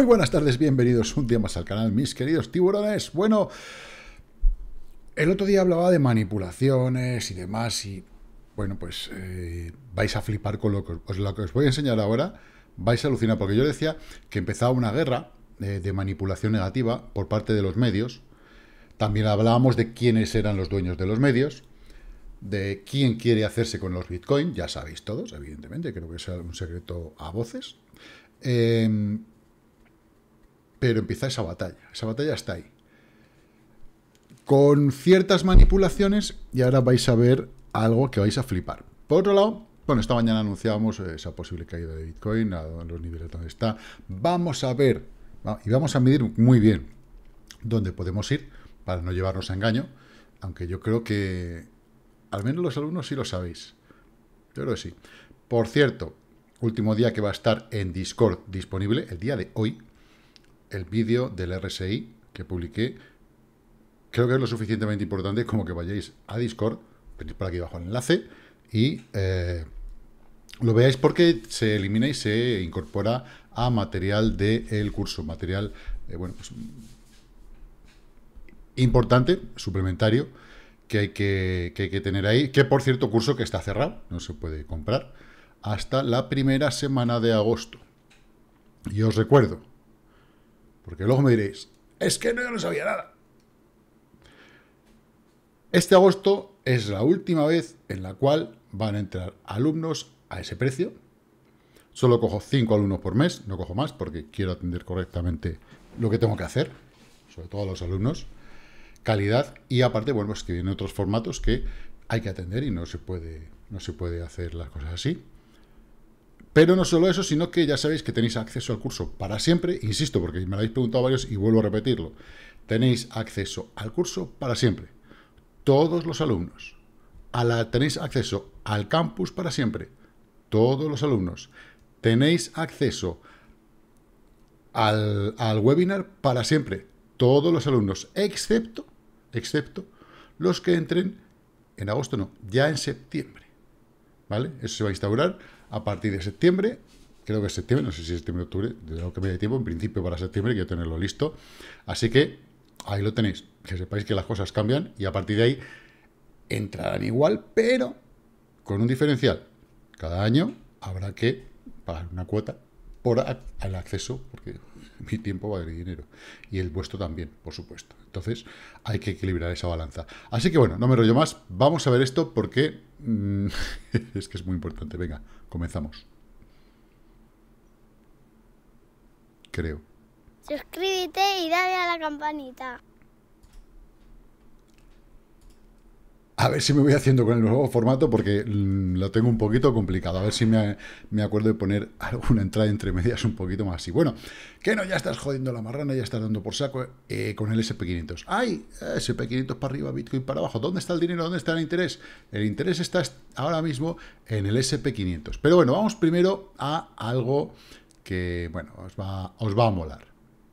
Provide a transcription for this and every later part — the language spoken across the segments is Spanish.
Muy buenas tardes, bienvenidos un día más al canal, mis queridos tiburones. Bueno, el otro día hablaba de manipulaciones y demás y, bueno, pues eh, vais a flipar con lo que, os, lo que os voy a enseñar ahora, vais a alucinar, porque yo decía que empezaba una guerra eh, de manipulación negativa por parte de los medios. También hablábamos de quiénes eran los dueños de los medios, de quién quiere hacerse con los bitcoins. ya sabéis todos, evidentemente, creo que es un secreto a voces. Em, pero empieza esa batalla. Esa batalla está ahí. Con ciertas manipulaciones, y ahora vais a ver algo que vais a flipar. Por otro lado, bueno, esta mañana anunciábamos eh, esa posible caída de Bitcoin a los niveles donde está. Vamos a ver, y vamos a medir muy bien dónde podemos ir para no llevarnos a engaño, aunque yo creo que al menos los alumnos sí lo sabéis. Pero sí. Por cierto, último día que va a estar en Discord disponible, el día de hoy, el vídeo del RSI que publiqué, creo que es lo suficientemente importante como que vayáis a Discord, tenéis por aquí abajo el enlace y eh, lo veáis porque se elimina y se incorpora a material del curso, material, eh, bueno, pues importante, suplementario, que hay que, que hay que tener ahí, que por cierto curso que está cerrado, no se puede comprar, hasta la primera semana de agosto. Y os recuerdo, porque luego me diréis, es que no, yo no sabía nada. Este agosto es la última vez en la cual van a entrar alumnos a ese precio. Solo cojo 5 alumnos por mes, no cojo más porque quiero atender correctamente lo que tengo que hacer, sobre todo a los alumnos. Calidad y aparte, bueno, es pues que vienen otros formatos que hay que atender y no se puede, no se puede hacer las cosas así. Pero no solo eso, sino que ya sabéis que tenéis acceso al curso para siempre, insisto, porque me lo habéis preguntado varios y vuelvo a repetirlo. Tenéis acceso al curso para siempre. Todos los alumnos. A la, tenéis acceso al campus para siempre. Todos los alumnos. Tenéis acceso al, al webinar para siempre. Todos los alumnos, excepto, excepto los que entren en agosto, no, ya en septiembre. ¿Vale? Eso se va a instaurar a partir de septiembre, creo que es septiembre, no sé si es septiembre o octubre, de lo que me dé tiempo, en principio para septiembre quiero tenerlo listo. Así que ahí lo tenéis, que sepáis que las cosas cambian y a partir de ahí entrarán igual, pero con un diferencial. Cada año habrá que pagar una cuota por al acceso, porque mi tiempo vale dinero y el vuestro también, por supuesto. Entonces hay que equilibrar esa balanza. Así que bueno, no me rollo más, vamos a ver esto porque mm, es que es muy importante. Venga, comenzamos. Creo. Suscríbete y dale a la campanita. A ver si me voy haciendo con el nuevo formato porque mm, lo tengo un poquito complicado. A ver si me, acuerdo de poner alguna entrada entre medias un poquito más así. Bueno, que no, ya estás jodiendo la marrana, ya estás dando por saco eh, con el SP500. ¡Ay! SP500 para arriba, Bitcoin para abajo. ¿Dónde está el dinero? ¿Dónde está el interés? El interés está ahora mismo en el SP500. Pero bueno, vamos primero a algo que, bueno, os va, os va a molar.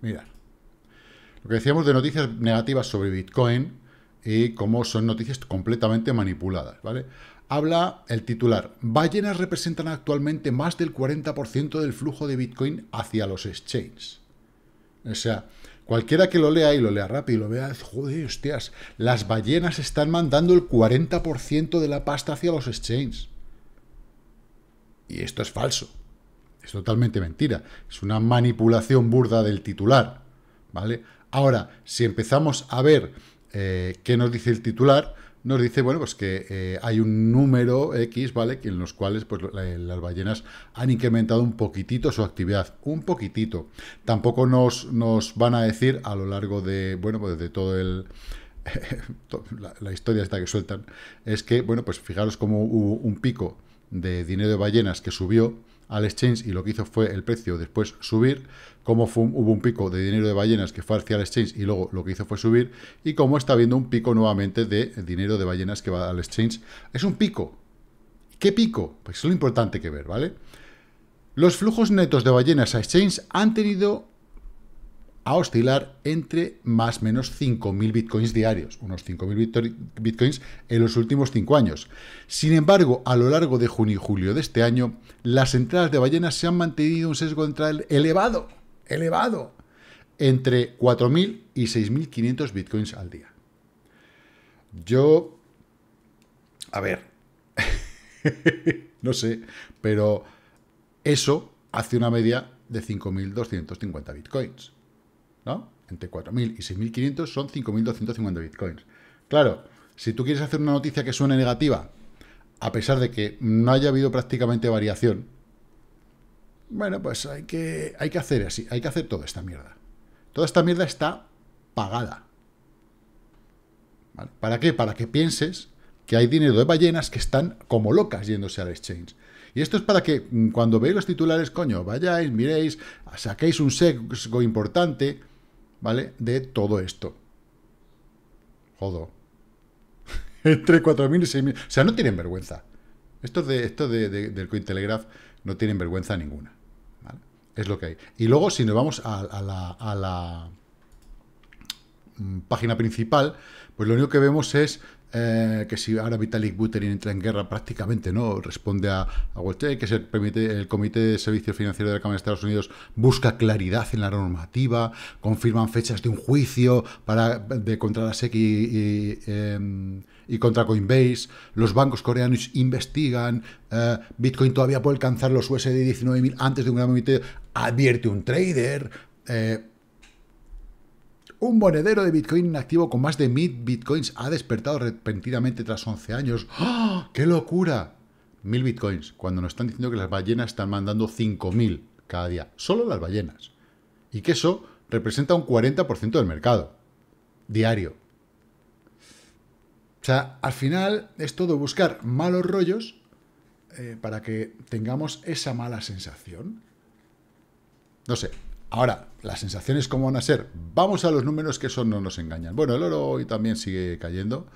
Mirad. Lo que decíamos de noticias negativas sobre Bitcoin y cómo son noticias completamente manipuladas, ¿vale? Habla el titular, ballenas representan actualmente más del 40% del flujo de Bitcoin hacia los exchanges. O sea, cualquiera que lo lea y lo lea rápido y lo vea, joder, hostias, las ballenas están mandando el 40% de la pasta hacia los exchanges. Y esto es falso. Es totalmente mentira. Es una manipulación burda del titular. ¿Vale? Ahora, si empezamos a ver eh, ¿Qué nos dice el titular? Nos dice, bueno, pues que eh, hay un número X, ¿vale? En los cuales pues, eh, las ballenas han incrementado un poquitito su actividad, un poquitito. Tampoco nos, nos van a decir a lo largo de, bueno, pues todo el, la, historia esta que sueltan, es que, bueno, pues fijaros cómo hubo un pico de dinero de ballenas que subió al exchange y lo que hizo fue el precio después subir, como hubo un pico de dinero de ballenas que fue hacia el exchange y luego lo que hizo fue subir, y como está habiendo un pico nuevamente de dinero de ballenas que va al exchange. Es un pico. ¿Qué pico? Pues es lo importante que ver, ¿vale? Los flujos netos de ballenas a exchange han tenido a oscilar entre más o menos 5.000 bitcoins diarios, unos 5.000 bitcoins en los últimos 5 años. Sin embargo, a lo largo de junio y julio de este año, las entradas de ballenas se han mantenido un sesgo de entrada elevado, elevado, entre 4.000 y 6.500 bitcoins al día. Yo, a ver, no sé, pero eso hace una media de 5.250 bitcoins. ¿no? Entre 4.000 y 6.500 son 5.250 bitcoins. Claro, si tú quieres hacer una noticia que suene negativa, a pesar de que no haya habido prácticamente variación, bueno, pues hay que, hay que hacer así, hay que hacer toda esta mierda. Toda esta mierda está pagada. ¿Para qué? Para que pienses que hay dinero de ballenas que están como locas yéndose al exchange. Y esto es para que mm, cuando veáis los titulares, coño, vayáis, miréis, saquéis un sesgo importante, ¿vale? De todo esto. Jodo. Entre 4.000 y 6.000. O sea, no tienen vergüenza. Estos de, esto de, del Cointelegraph no tienen vergüenza ninguna. ¿vale? Es lo que hay. Y luego, si nos vamos a la, a la mm, página principal, pues lo único que vemos es eh, que si ahora Vitalik Buterin entra en guerra, prácticamente no, responde a, a Walter, que se permite, el Comité de Servicios Financieros de la Cámara de Estados Unidos busca claridad en la normativa, confirman fechas de un juicio para, de contra la SEC em, y, contra Coinbase, los bancos coreanos investigan, eh, Bitcoin todavía puede alcanzar los USD 19.000 antes de un gran comité, advierte un trader. Eh, un monedero de Bitcoin inactivo con más de 1000 Bitcoins ha despertado repentinamente tras 11 años. ¡Ah! ¡Qué locura! 1000 Bitcoins, cuando nos están diciendo que las ballenas están mandando 5000 cada día. Solo las ballenas. Y que eso representa un 40% del mercado. Diario. O sea, al final es todo buscar malos rollos eh, para que tengamos esa mala sensación. No sé, Ahora, las sensaciones cómo van a ser. Vamos a los números que eso no nos engañan. Bueno, el oro hoy también sigue cayendo,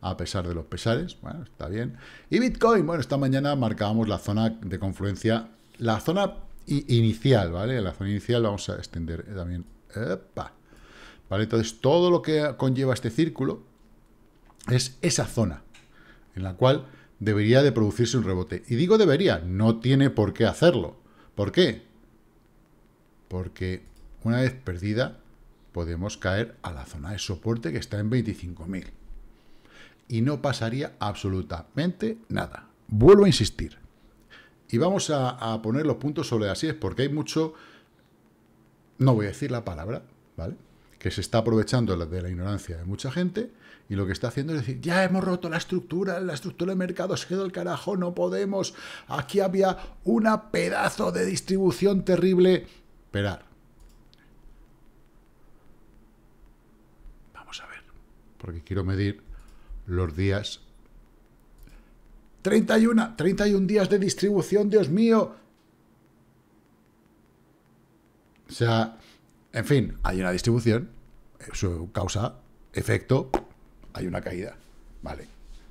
a pesar de los pesares. Bueno, está bien. Y Bitcoin, bueno, esta mañana marcábamos la zona de confluencia, la zona inicial, ¿vale? La zona inicial vamos a extender eh, también. ¡Epa! ¿Vale? Entonces, todo lo que conlleva este círculo es esa zona en la cual debería de producirse un rebote. Y digo debería, no tiene por qué hacerlo. ¿Por qué? porque una vez perdida podemos caer a la zona de soporte que está en 25.000 y no pasaría absolutamente nada. Vuelvo a insistir. Y vamos a, poner los puntos sobre así es porque hay mucho, no voy a decir la palabra, ¿vale? Que se está aprovechando de la ignorancia de mucha gente y lo que está haciendo es decir, ya hemos roto la estructura, la estructura de mercado se quedó el carajo, no podemos. Aquí había una pedazo de distribución terrible esperar. Vamos a ver, porque quiero medir los días. 31, 31 días de distribución, Dios mío. O sea, en fin, hay una distribución, su causa, efecto, hay una caída. Vale,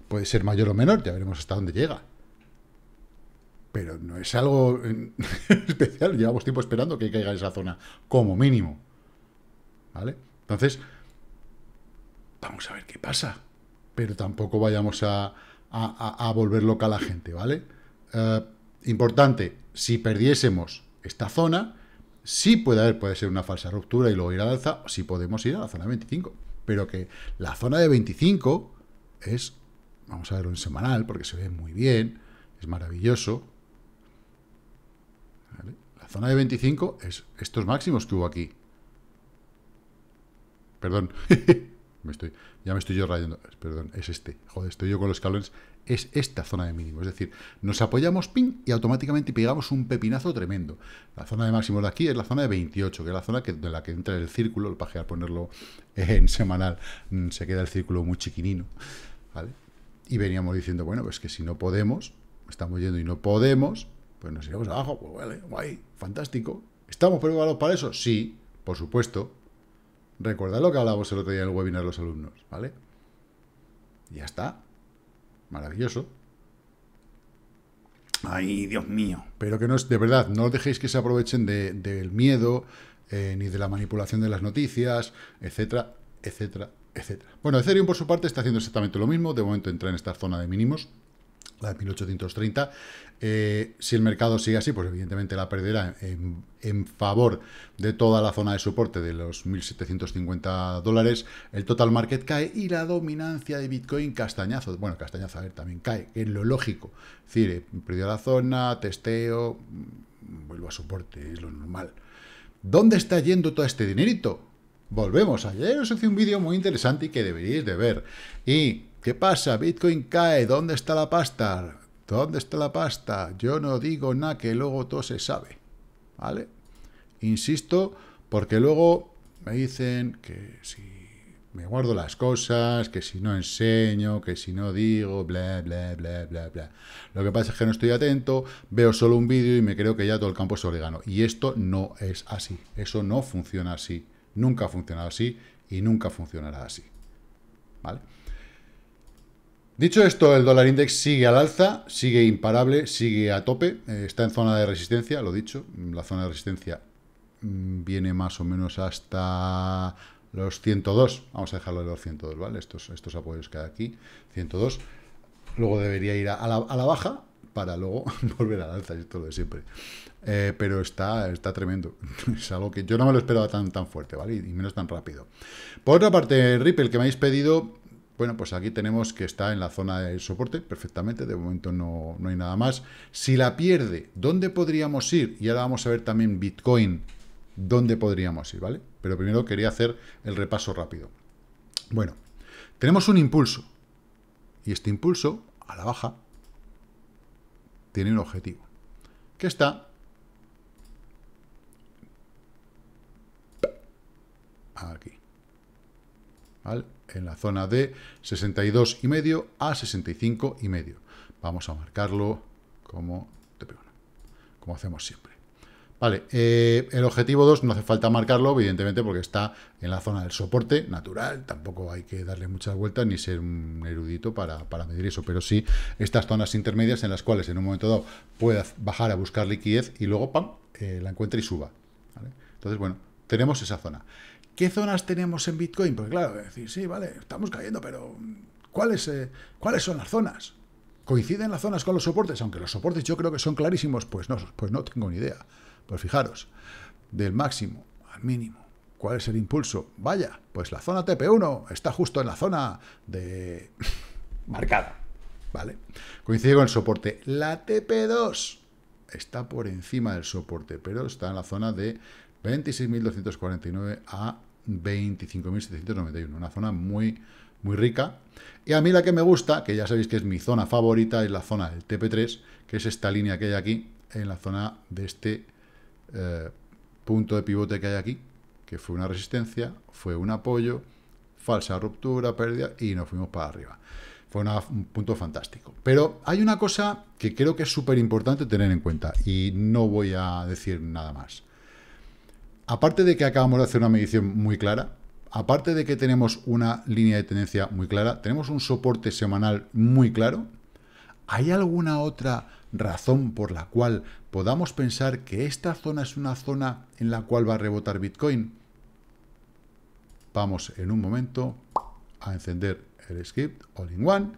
puede ser mayor o menor, ya veremos hasta dónde llega pero no es algo eh, especial. Llevamos tiempo esperando que caiga esa zona, como mínimo. ¿Vale? Entonces, vamos a ver qué pasa. Pero tampoco vayamos a, volver loca a la gente, ¿vale? Eh, importante, si perdiésemos esta zona, sí puede haber, puede ser una falsa ruptura y luego ir al alza, si sí podemos ir a la zona 25. Pero que la zona de 25 es, vamos a verlo en semanal, porque se ve muy bien, es maravilloso, zona de 25 es estos máximos que hubo aquí. Perdón. me estoy, ya me estoy yo rayando. Perdón, es este. Joder, estoy yo con los escalones. Es esta zona de mínimo. Es decir, nos apoyamos ping y automáticamente pegamos un pepinazo tremendo. La zona de máximos de aquí es la zona de 28, que es la zona que, de la que entra el círculo. Para ponerlo en semanal mm, se queda el círculo muy chiquinino. Y veníamos diciendo, bueno, pues que si no podemos, estamos yendo y no podemos, pues nos iremos abajo, pues vale, guay, fantástico. ¿Estamos preparados para eso? Sí, por supuesto. Recordad lo que hablábamos el otro día en el webinar los alumnos, ¿vale? Ya está. Maravilloso. Ay, Dios mío. Pero que no es, de verdad, no dejéis que se aprovechen del miedo, eh, ni de la manipulación de las noticias, etcétera, etcétera, etcétera. Bueno, Ethereum por su parte está haciendo exactamente lo mismo. De momento entra en esta zona de mínimos la de 1830. Eh, si el mercado sigue así, pues evidentemente la perderá en, favor de toda la zona de soporte de los 1.750 dólares. El total market cae y la dominancia de Bitcoin castañazo. Bueno, castañazo, a ver, también cae, que es lo lógico. Es decir, eh, perdió la zona, testeo, mm, vuelvo a soporte, es lo normal. ¿Dónde está yendo todo este dinerito? Volvemos, ayer os hice un vídeo muy interesante y que deberíais de ver. Y ¿Qué pasa? Bitcoin cae. ¿Dónde está la pasta? ¿Dónde está la pasta? Yo no digo nada que luego todo se sabe. ¿Vale? Insisto, porque luego me dicen que si me guardo las cosas, que si no enseño, que si no digo, bla, bla, bla, bla, bla. Lo que pasa es que no estoy atento, veo solo un vídeo y me creo que ya todo el campo es orégano. Y esto no es así. Eso no funciona así. Nunca ha funcionado así y nunca funcionará así. ¿Vale? Dicho esto, el dólar index sigue al alza, sigue imparable, sigue a tope, eh, está en zona de resistencia, lo dicho, mm, la zona de resistencia mm, viene más o menos hasta los 102, vamos a dejarlo de los 102, ¿vale? Estos, estos apoyos que hay aquí, 102, luego debería ir a la, baja para luego volver al alza, esto lo de siempre. Eh, pero está, está tremendo. Es algo que yo no me lo esperaba tan, tan fuerte, ¿vale? Y, menos tan rápido. Por otra parte, Ripple, que me habéis pedido, bueno, pues aquí tenemos que está en la zona de soporte perfectamente, de momento no, no hay nada más. Si la pierde, ¿dónde podríamos ir? Y ahora vamos a ver también Bitcoin, ¿dónde podríamos ir? ¿Vale? Pero primero quería hacer el repaso rápido. Bueno, tenemos un impulso. Y este impulso, a la baja, tiene un objetivo. Que está... Aquí. En la zona de 62,5 a 65,5. Vamos a marcarlo como como hacemos siempre. Vale, eh, el objetivo 2 no hace falta marcarlo, evidentemente, porque está en la zona del soporte natural. Tampoco hay que darle muchas vueltas ni ser un erudito para, medir eso, pero sí estas zonas intermedias en las cuales en un momento dado puedas bajar a buscar liquidez y luego, ¡pam!, eh, la encuentra y suba. Entonces, bueno, tenemos esa zona. ¿Qué zonas tenemos en Bitcoin? Pues claro, decir, sí, vale, estamos cayendo, pero mm, ¿cuáles, eh, ¿cuáles son las zonas? ¿Coinciden las zonas con los soportes? Aunque los soportes yo creo que son clarísimos, pues no, pues no tengo ni idea. Pues fijaros, del máximo al mínimo, ¿cuál es el impulso? Vaya, pues la zona TP1 está justo en la zona de... marcada, ¿vale? Coincide con el soporte. La TP2 está por encima del soporte, pero está en la zona de 26.249 a 25.791, una zona muy, muy rica. Y a mí la que me gusta, que ya sabéis que es mi zona favorita, es la zona del TP3, que es esta línea que hay aquí, en la zona de este eh, punto de pivote que hay aquí, que fue una resistencia, fue un apoyo, falsa ruptura, pérdida, y nos fuimos para arriba. Fue un punto fantástico. Pero hay una cosa que creo que es súper importante tener en cuenta, y no voy a decir nada más aparte de que acabamos de hacer una medición muy clara, aparte de que tenemos una línea de tendencia muy clara, tenemos un soporte semanal muy claro, ¿hay alguna otra razón por la cual podamos pensar que esta zona es una zona en la cual va a rebotar Bitcoin? Vamos en un momento a encender el script all-in-one.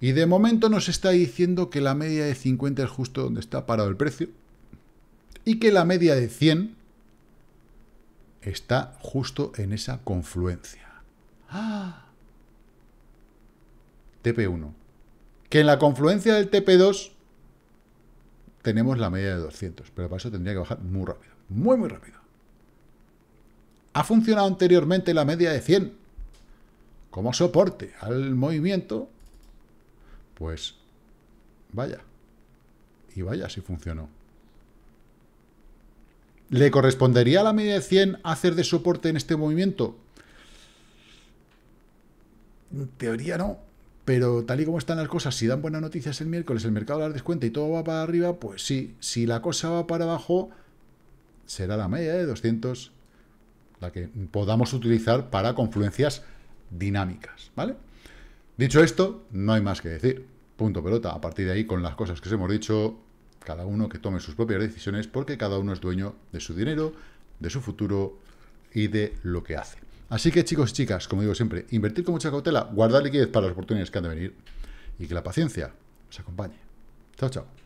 Y de momento nos está diciendo que la media de 50 es justo donde está parado el precio y que la media de 100 está justo en esa confluencia. ¡Ah! TP1. Que en la confluencia del TP2 tenemos la media de 200, pero para eso tendría que bajar muy rápido, muy, muy rápido. Ha funcionado anteriormente la media de 100 como soporte al movimiento, pues vaya, y vaya si funcionó. ¿Le correspondería a la media de 100 hacer de soporte en este movimiento? En teoría no, pero tal y como están las cosas, si dan buenas noticias el miércoles, el mercado las descuenta y todo va para arriba, pues sí. Si la cosa va para abajo, será la media de 200 la que podamos utilizar para confluencias dinámicas, ¿vale? Dicho esto, no hay más que decir. Punto pelota. A partir de ahí, con las cosas que os hemos dicho, cada uno que tome sus propias decisiones porque cada uno es dueño de su dinero, de su futuro y de lo que hace. Así que chicos y chicas, como digo siempre, invertir con mucha cautela, guardar liquidez para las oportunidades que han de venir y que la paciencia os acompañe. Chao, chao.